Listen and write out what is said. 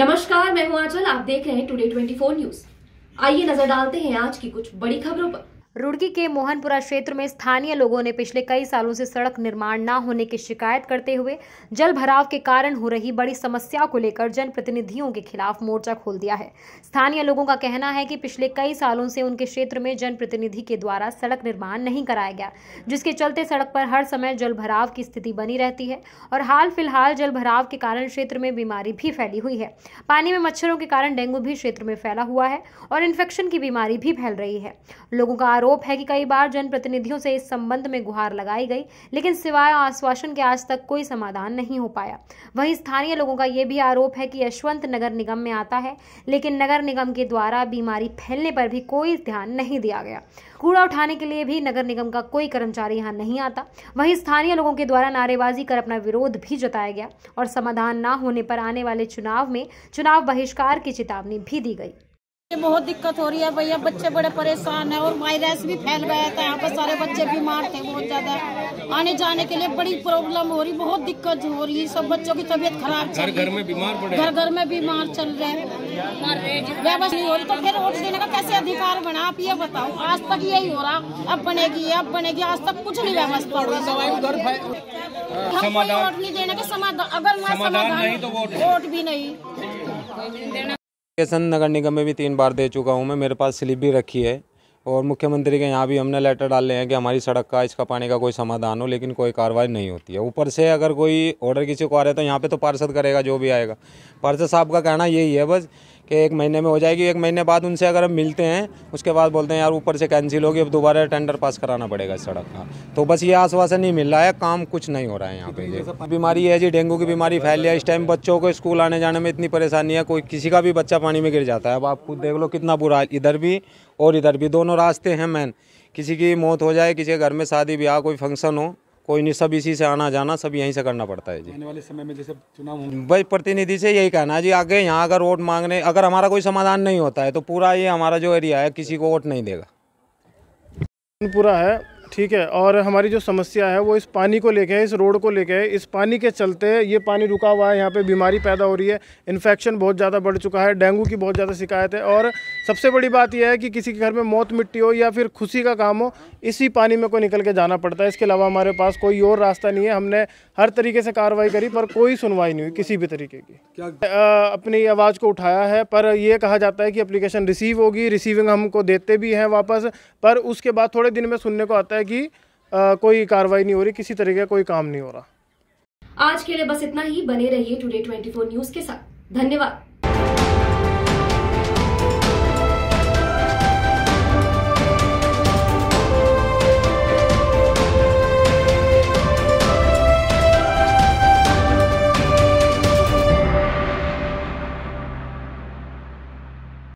नमस्कार मैं हूं आंचल आप देख रहे हैं टुडे 24 न्यूज आइए नजर डालते हैं आज की कुछ बड़ी खबरों पर रुड़की के मोहनपुरा क्षेत्र में स्थानीय लोगों ने पिछले कई सालों से सड़क निर्माण न होने की शिकायत करते हुए जल भराव के कारण हो रही बड़ी समस्या को लेकर जनप्रतिनिधियों के खिलाफ मोर्चा खोल दिया है स्थानीय लोगों का कहना है कि पिछले कई सालों से उनके क्षेत्र में जनप्रतिनिधि के द्वारा सड़क निर्माण नहीं कराया गया जिसके चलते सड़क पर हर समय जल की स्थिति बनी रहती है और हाल फिलहाल जल के कारण क्षेत्र में बीमारी भी फैली हुई है पानी में मच्छरों के कारण डेंगू भी क्षेत्र में फैला हुआ है और इन्फेक्शन की बीमारी भी फैल रही है लोगों का आरोप है कि कई बार जनप्रतिनिधियों से इस संबंध में गुहार लगाई गई लेकिन सिवाय आश्वासन के आज तक कोई समाधान नहीं हो पाया वहीं स्थानीय लोगों का यह भी आरोप है कि यशवंत नगर निगम में आता है लेकिन नगर निगम के द्वारा बीमारी फैलने पर भी कोई ध्यान नहीं दिया गया कूड़ा उठाने के लिए भी नगर निगम का कोई कर्मचारी यहाँ नहीं आता वहीं स्थानीय लोगों के द्वारा नारेबाजी कर अपना विरोध भी जताया गया और समाधान न होने पर आने वाले चुनाव में चुनाव बहिष्कार की चेतावनी भी दी गई बहुत दिक्कत हो रही है भैया बच्चे बड़े परेशान है और वायरस भी फैल गया था यहाँ पर सारे बच्चे बीमार थे बहुत ज़्यादा आने जाने के लिए बड़ी प्रॉब्लम हो रही बहुत दिक्कत हो रही है सब बच्चों की तबीयत खराब घर घर में बीमार पड़े घर घर में बीमार चल रहे व्यवस्था नहीं हो रही तो फिर वोट देने का कैसे अधिकार बना आप ये बताओ आज तक यही हो रहा अब बनेगी अब बनेगी आज तक कुछ नहीं व्यवस्था हो हम वोट नहीं देने का समाधान अगर समाधान नहीं तो वोट भी नहीं एप्लीकेशन नगर निगम में भी तीन बार दे चुका हूँ मैं मेरे पास स्लिप भी रखी है और मुख्यमंत्री के यहाँ भी हमने लेटर डाले हैं कि हमारी सड़क का इसका पानी का कोई समाधान हो लेकिन कोई कार्रवाई नहीं होती है ऊपर से अगर कोई ऑर्डर किसी को आ रहा है तो यहाँ पे तो पार्षद करेगा जो भी आएगा पार्षद साहब का कहना यही है बस कि एक महीने में हो जाएगी एक महीने बाद उनसे अगर हम मिलते हैं उसके बाद बोलते हैं यार ऊपर से कैंसिल होगी अब दोबारा टेंडर पास कराना पड़ेगा इस सड़क का तो बस ये आश्वासन नहीं मिल रहा है काम कुछ नहीं हो रहा है यहाँ पे बीमारी है जी डेंगू की बीमारी फैल रही है इस टाइम बच्चों को स्कूल आने जाने में इतनी परेशानी है कोई किसी का भी बच्चा पानी में गिर जाता है अब आप खुद देख लो कितना बुरा इधर भी और इधर भी दोनों रास्ते हैं मैन किसी की मौत हो जाए किसी के घर में शादी ब्याह कोई फंक्शन हो कोई नहीं सब इसी से आना जाना सब यहीं से करना पड़ता है जी आने वाले समय में जैसे चुनाव भाई प्रतिनिधि से यही कहना है जी आगे यहाँ अगर वोट मांगने अगर हमारा कोई समाधान नहीं होता है तो पूरा ये हमारा जो एरिया है किसी को वोट नहीं देगा पूरा है ठीक है और हमारी जो समस्या है वो इस पानी को लेके है इस रोड को लेके है इस पानी के चलते ये पानी रुका हुआ है यहाँ पे बीमारी पैदा हो रही है इन्फेक्शन बहुत ज़्यादा बढ़ चुका है डेंगू की बहुत ज़्यादा शिकायत है और सबसे बड़ी बात यह है कि किसी के घर में मौत मिट्टी हो या फिर खुशी का काम हो इसी पानी में कोई निकल के जाना पड़ता है इसके अलावा हमारे पास कोई और रास्ता नहीं है हमने हर तरीके से कार्रवाई करी पर कोई सुनवाई नहीं हुई किसी भी तरीके की अपनी आवाज़ को उठाया है पर यह कहा जाता है कि अप्लीकेशन रिसीव होगी रिसीविंग हमको देते भी हैं वापस पर उसके बाद थोड़े दिन में सुनने को आता है है कि आ, कोई कार्रवाई नहीं हो रही किसी तरीके का कोई काम नहीं हो रहा आज के लिए बस इतना ही बने रहिए टुडे 24 न्यूज के साथ धन्यवाद